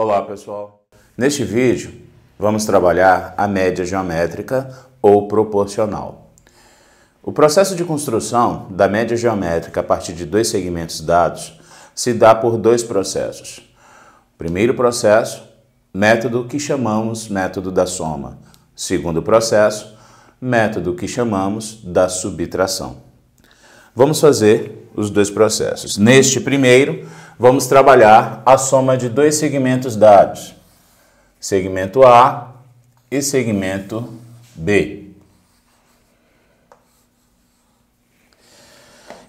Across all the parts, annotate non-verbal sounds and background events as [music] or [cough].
Olá pessoal! Neste vídeo vamos trabalhar a média geométrica ou proporcional. O processo de construção da média geométrica a partir de dois segmentos dados se dá por dois processos. primeiro processo, método que chamamos método da soma. segundo processo, método que chamamos da subtração. Vamos fazer os dois processos. Neste primeiro, vamos trabalhar a soma de dois segmentos dados, segmento A e segmento B.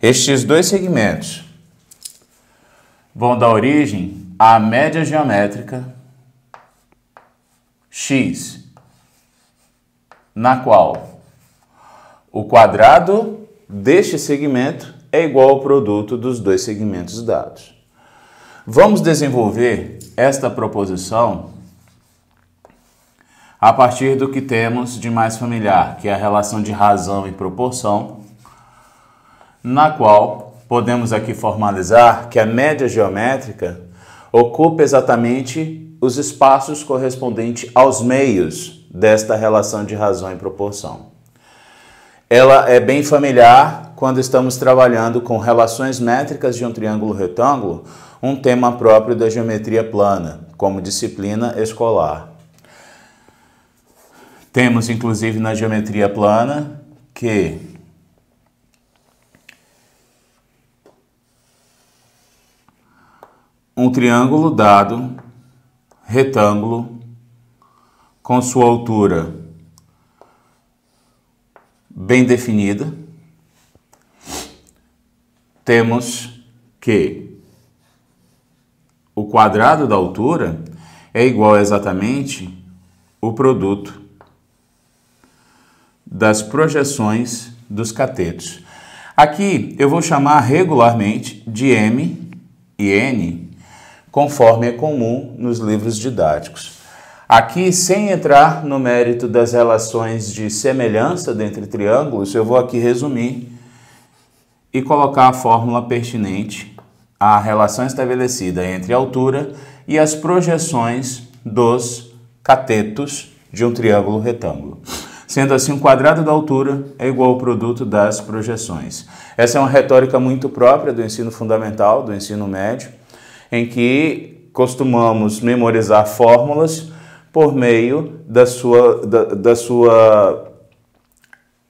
Estes dois segmentos vão dar origem à média geométrica x, na qual o quadrado deste segmento é igual ao produto dos dois segmentos dados. Vamos desenvolver esta proposição a partir do que temos de mais familiar, que é a relação de razão e proporção, na qual podemos aqui formalizar que a média geométrica ocupa exatamente os espaços correspondentes aos meios desta relação de razão e proporção. Ela é bem familiar quando estamos trabalhando com relações métricas de um triângulo retângulo, um tema próprio da geometria plana, como disciplina escolar. Temos, inclusive, na geometria plana que um triângulo dado, retângulo, com sua altura bem definida, temos que o quadrado da altura é igual exatamente o produto das projeções dos catetos. Aqui eu vou chamar regularmente de M e N, conforme é comum nos livros didáticos. Aqui, sem entrar no mérito das relações de semelhança dentre triângulos, eu vou aqui resumir e colocar a fórmula pertinente a relação estabelecida entre a altura e as projeções dos catetos de um triângulo retângulo. Sendo assim, o quadrado da altura é igual ao produto das projeções. Essa é uma retórica muito própria do ensino fundamental, do ensino médio, em que costumamos memorizar fórmulas por meio da sua, da, da sua,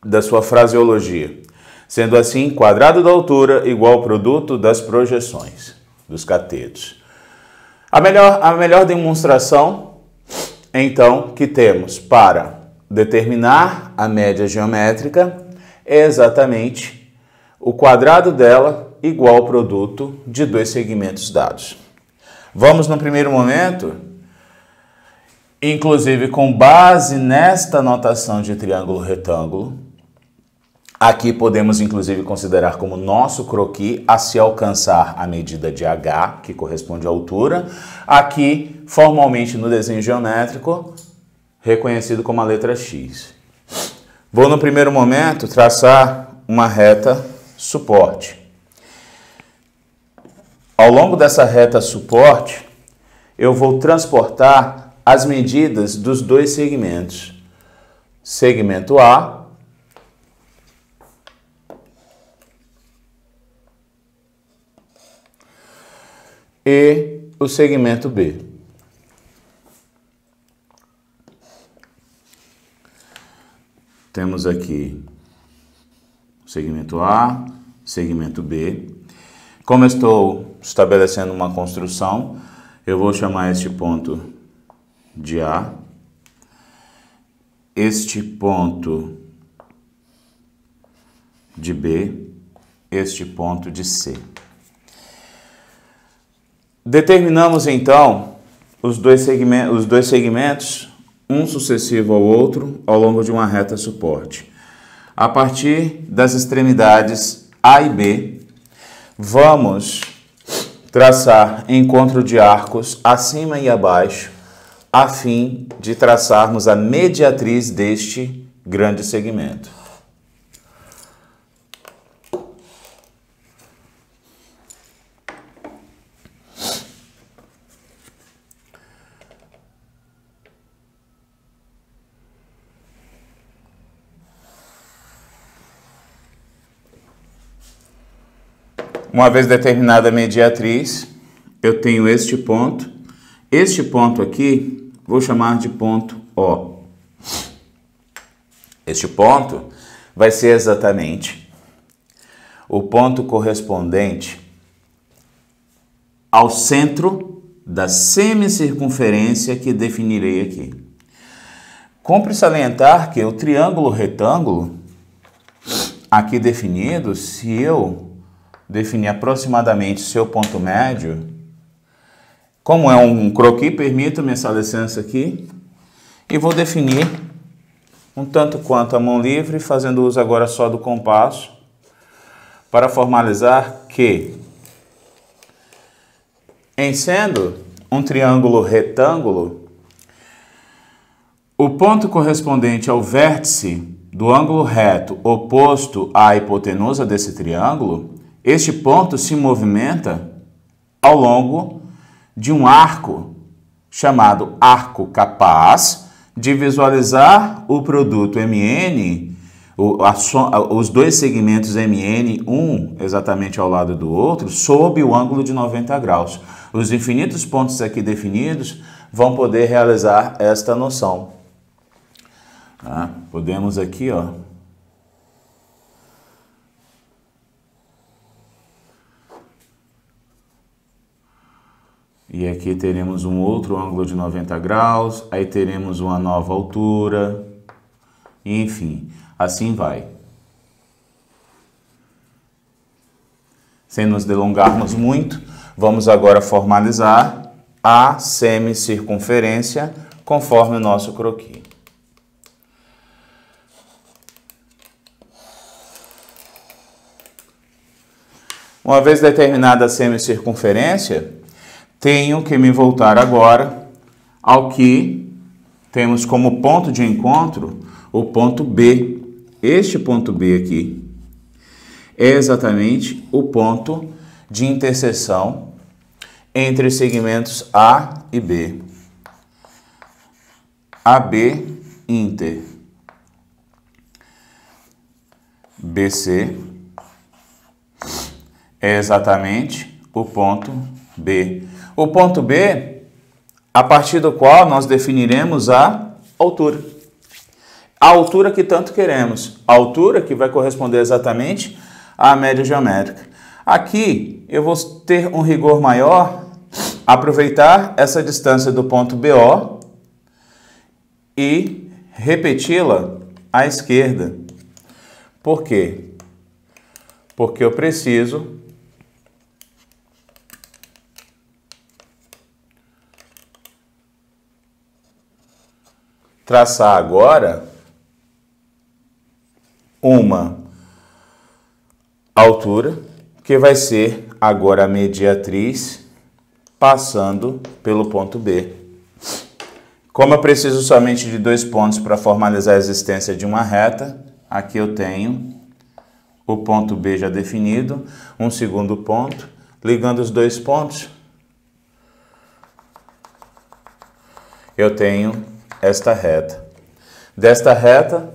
da sua fraseologia sendo assim quadrado da altura igual ao produto das projeções dos catetos. A melhor, a melhor demonstração, então, que temos para determinar a média geométrica é exatamente o quadrado dela igual ao produto de dois segmentos dados. Vamos, no primeiro momento, inclusive com base nesta notação de triângulo retângulo, Aqui podemos inclusive considerar como nosso croqui a se alcançar a medida de H, que corresponde à altura. Aqui, formalmente no desenho geométrico, reconhecido como a letra X. Vou no primeiro momento traçar uma reta suporte. Ao longo dessa reta suporte, eu vou transportar as medidas dos dois segmentos. Segmento A e o segmento B. Temos aqui o segmento A, segmento B. Como eu estou estabelecendo uma construção, eu vou chamar este ponto de A, este ponto de B, este ponto de C. Determinamos então os dois, segmentos, os dois segmentos, um sucessivo ao outro, ao longo de uma reta suporte. A partir das extremidades A e B, vamos traçar encontro de arcos acima e abaixo, a fim de traçarmos a mediatriz deste grande segmento. Uma vez determinada a mediatriz, eu tenho este ponto. Este ponto aqui, vou chamar de ponto O. Este ponto vai ser exatamente o ponto correspondente ao centro da semicircunferência que definirei aqui. Compre salientar que o triângulo retângulo aqui definido, se eu definir aproximadamente seu ponto médio, como é um croquis, permito-me essa licença aqui, e vou definir um tanto quanto a mão livre, fazendo uso agora só do compasso, para formalizar que, em sendo um triângulo retângulo, o ponto correspondente ao vértice do ângulo reto oposto à hipotenusa desse triângulo este ponto se movimenta ao longo de um arco chamado arco capaz de visualizar o produto MN, os dois segmentos MN, um exatamente ao lado do outro, sob o ângulo de 90 graus. Os infinitos pontos aqui definidos vão poder realizar esta noção. Tá? Podemos aqui, ó, E aqui teremos um outro ângulo de 90 graus, aí teremos uma nova altura, enfim, assim vai. Sem nos delongarmos muito, vamos agora formalizar a semicircunferência conforme o nosso croquis. Uma vez determinada a semicircunferência, tenho que me voltar agora ao que temos como ponto de encontro o ponto B. Este ponto B aqui é exatamente o ponto de interseção entre os segmentos A e B. AB inter BC é exatamente o ponto B. O ponto B, a partir do qual nós definiremos a altura. A altura que tanto queremos, a altura que vai corresponder exatamente à média geométrica. Aqui eu vou ter um rigor maior, aproveitar essa distância do ponto BO e repeti-la à esquerda. Por quê? Porque eu preciso traçar agora uma altura que vai ser agora a mediatriz passando pelo ponto B. Como eu preciso somente de dois pontos para formalizar a existência de uma reta, aqui eu tenho o ponto B já definido, um segundo ponto, ligando os dois pontos, eu tenho esta reta. Desta reta,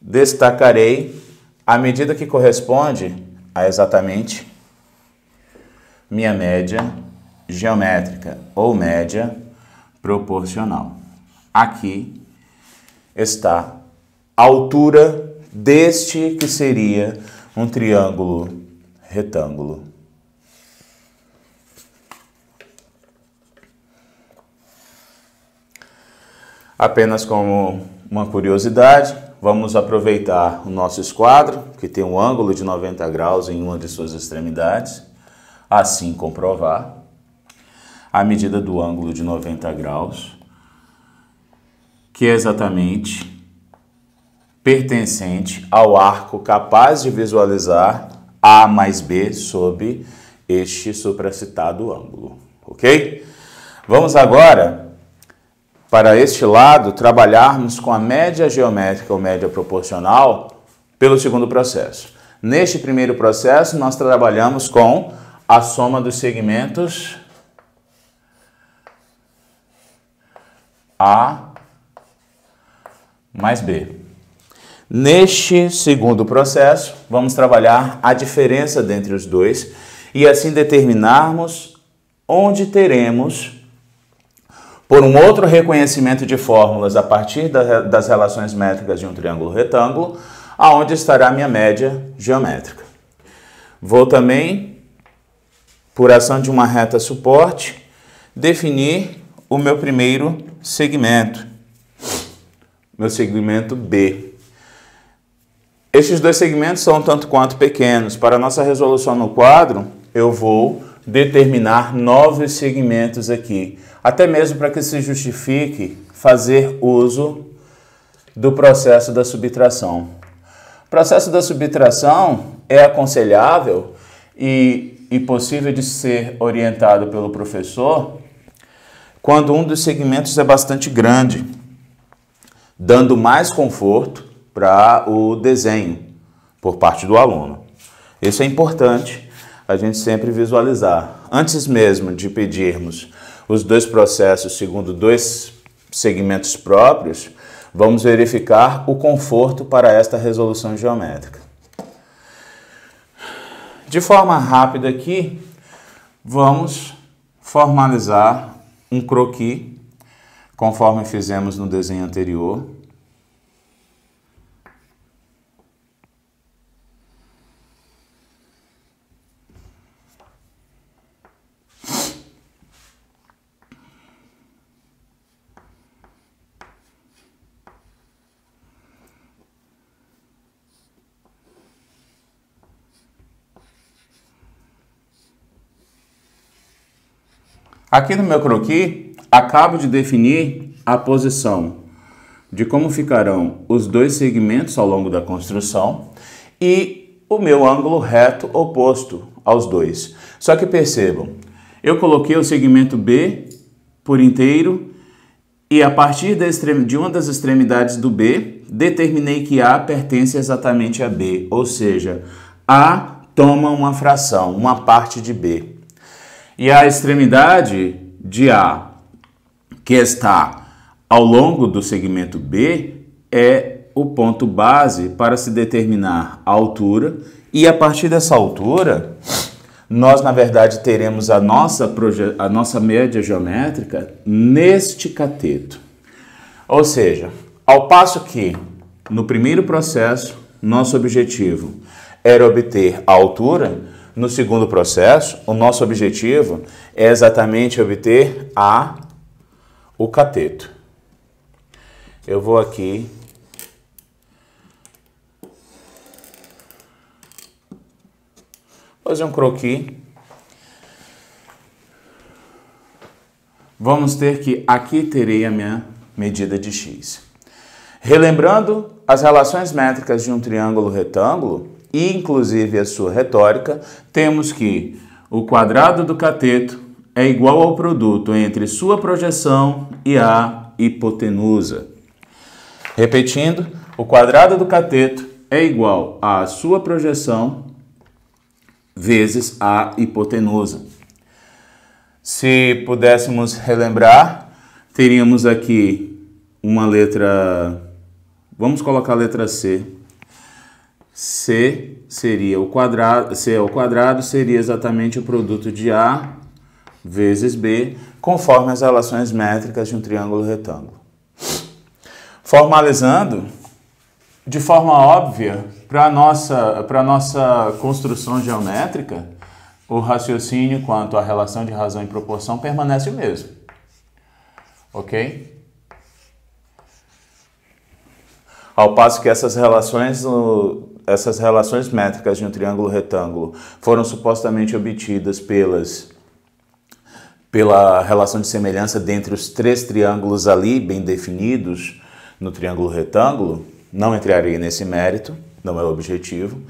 destacarei a medida que corresponde a exatamente minha média geométrica ou média proporcional. Aqui está a altura deste que seria um triângulo retângulo. Apenas como uma curiosidade, vamos aproveitar o nosso esquadro, que tem um ângulo de 90 graus em uma de suas extremidades, assim comprovar a medida do ângulo de 90 graus, que é exatamente pertencente ao arco capaz de visualizar A mais B sob este supracitado ângulo, ok? Vamos agora para este lado trabalharmos com a média geométrica ou média proporcional pelo segundo processo. Neste primeiro processo, nós trabalhamos com a soma dos segmentos A mais B. Neste segundo processo, vamos trabalhar a diferença entre os dois e assim determinarmos onde teremos por um outro reconhecimento de fórmulas a partir da, das relações métricas de um triângulo retângulo, aonde estará a minha média geométrica. Vou também, por ação de uma reta suporte, definir o meu primeiro segmento, meu segmento B. Estes dois segmentos são tanto quanto pequenos. Para nossa resolução no quadro, eu vou determinar novos segmentos aqui, até mesmo para que se justifique fazer uso do processo da subtração. O processo da subtração é aconselhável e, e possível de ser orientado pelo professor quando um dos segmentos é bastante grande, dando mais conforto para o desenho por parte do aluno. Isso é importante a gente sempre visualizar. Antes mesmo de pedirmos os dois processos segundo dois segmentos próprios, vamos verificar o conforto para esta resolução geométrica. De forma rápida aqui, vamos formalizar um croquis, conforme fizemos no desenho anterior. Aqui no meu croquis, acabo de definir a posição de como ficarão os dois segmentos ao longo da construção e o meu ângulo reto oposto aos dois. Só que percebam, eu coloquei o segmento B por inteiro e a partir de uma das extremidades do B, determinei que A pertence exatamente a B, ou seja, A toma uma fração, uma parte de B e a extremidade de A que está ao longo do segmento B é o ponto base para se determinar a altura e a partir dessa altura nós na verdade teremos a nossa, a nossa média geométrica neste cateto. Ou seja, ao passo que no primeiro processo nosso objetivo era obter a altura, no segundo processo, o nosso objetivo é exatamente obter a o cateto. Eu vou aqui fazer um croquis. Vamos ter que aqui terei a minha medida de x. Relembrando as relações métricas de um triângulo retângulo, inclusive a sua retórica, temos que o quadrado do cateto é igual ao produto entre sua projeção e a hipotenusa. Repetindo, o quadrado do cateto é igual à sua projeção vezes a hipotenusa. Se pudéssemos relembrar, teríamos aqui uma letra. Vamos colocar a letra C C seria o quadrado, C ao quadrado seria exatamente o produto de A vezes B, conforme as relações métricas de um triângulo retângulo. Formalizando, de forma óbvia, para a nossa, nossa construção geométrica, o raciocínio quanto à relação de razão e proporção permanece o mesmo. Ok? Ao passo que essas relações essas relações métricas de um triângulo retângulo foram supostamente obtidas pelas pela relação de semelhança dentre os três triângulos ali bem definidos no triângulo retângulo, não entrarei nesse mérito, não é o objetivo.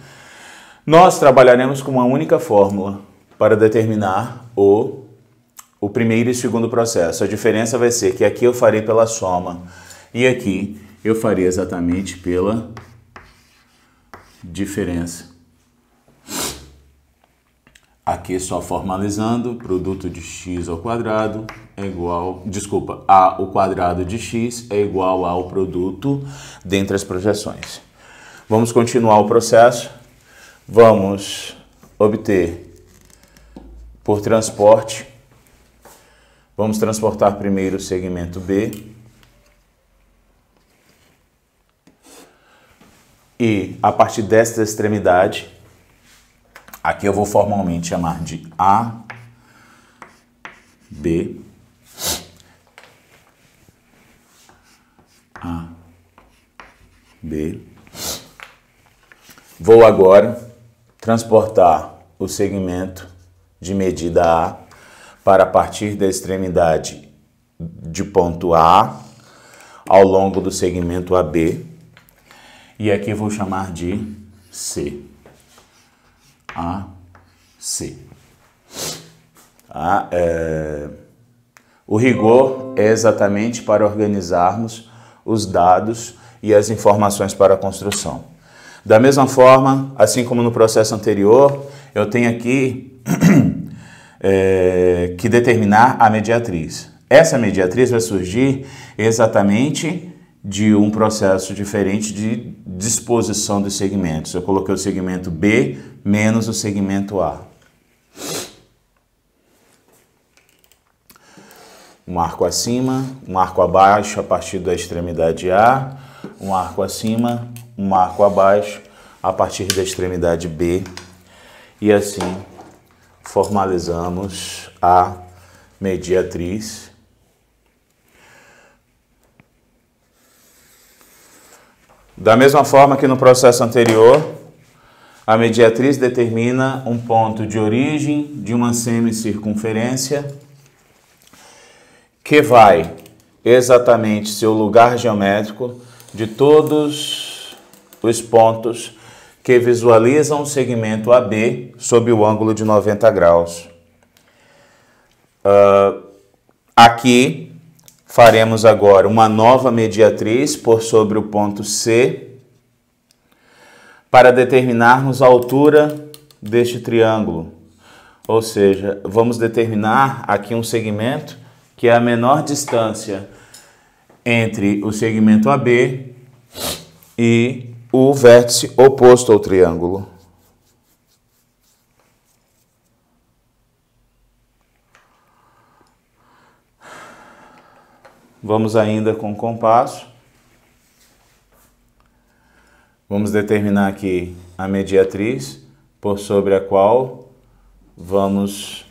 Nós trabalharemos com uma única fórmula para determinar o o primeiro e segundo processo. A diferença vai ser que aqui eu farei pela soma e aqui eu farei exatamente pela diferença. Aqui só formalizando, produto de x ao quadrado é igual, desculpa, a o quadrado de x é igual ao produto dentre as projeções. Vamos continuar o processo. Vamos obter por transporte. Vamos transportar primeiro o segmento B E a partir desta extremidade, aqui eu vou formalmente chamar de A, B, A, B. Vou agora transportar o segmento de medida A para partir da extremidade de ponto A ao longo do segmento AB e aqui eu vou chamar de C. A, C. A, é... O rigor é exatamente para organizarmos os dados e as informações para a construção. Da mesma forma, assim como no processo anterior, eu tenho aqui [clears throat] é, que determinar a mediatriz. Essa mediatriz vai surgir exatamente de um processo diferente de disposição dos segmentos. Eu coloquei o segmento B menos o segmento A. Um arco acima, um arco abaixo a partir da extremidade A, um arco acima, um arco abaixo a partir da extremidade B. E assim formalizamos a mediatriz Da mesma forma que no processo anterior, a mediatriz determina um ponto de origem de uma semicircunferência que vai exatamente ser o lugar geométrico de todos os pontos que visualizam o segmento AB sob o ângulo de 90 graus. Uh, aqui Faremos agora uma nova mediatriz por sobre o ponto C para determinarmos a altura deste triângulo. Ou seja, vamos determinar aqui um segmento que é a menor distância entre o segmento AB e o vértice oposto ao triângulo. Vamos ainda com o compasso. Vamos determinar aqui a mediatriz por sobre a qual vamos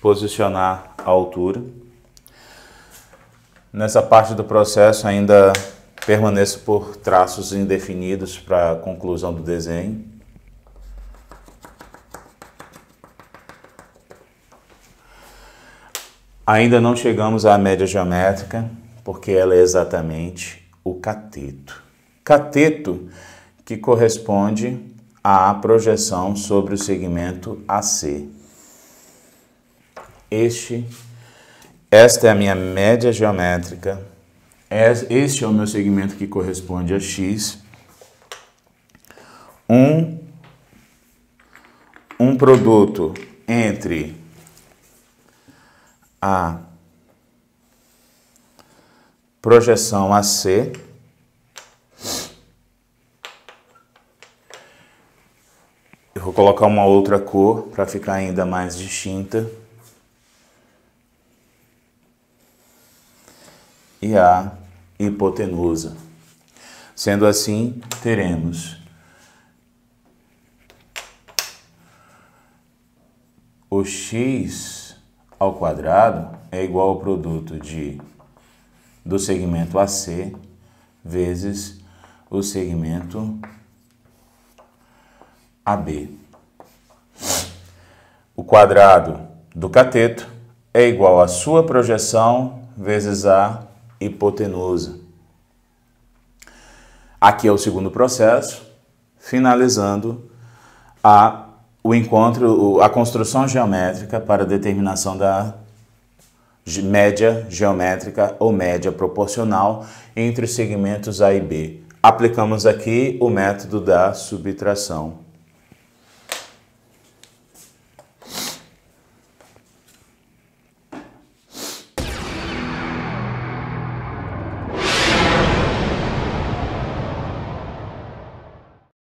posicionar a altura. Nessa parte do processo ainda permaneço por traços indefinidos para a conclusão do desenho. Ainda não chegamos à média geométrica, porque ela é exatamente o cateto. Cateto que corresponde à projeção sobre o segmento AC. Este, esta é a minha média geométrica. Este é o meu segmento que corresponde a X. Um, um produto entre a projeção AC Eu vou colocar uma outra cor para ficar ainda mais distinta. E a hipotenusa. Sendo assim, teremos o x ao quadrado é igual ao produto de do segmento AC vezes o segmento AB. O quadrado do cateto é igual à sua projeção vezes a hipotenusa. Aqui é o segundo processo, finalizando a o encontro, a construção geométrica para determinação da média geométrica ou média proporcional entre os segmentos A e B. Aplicamos aqui o método da subtração.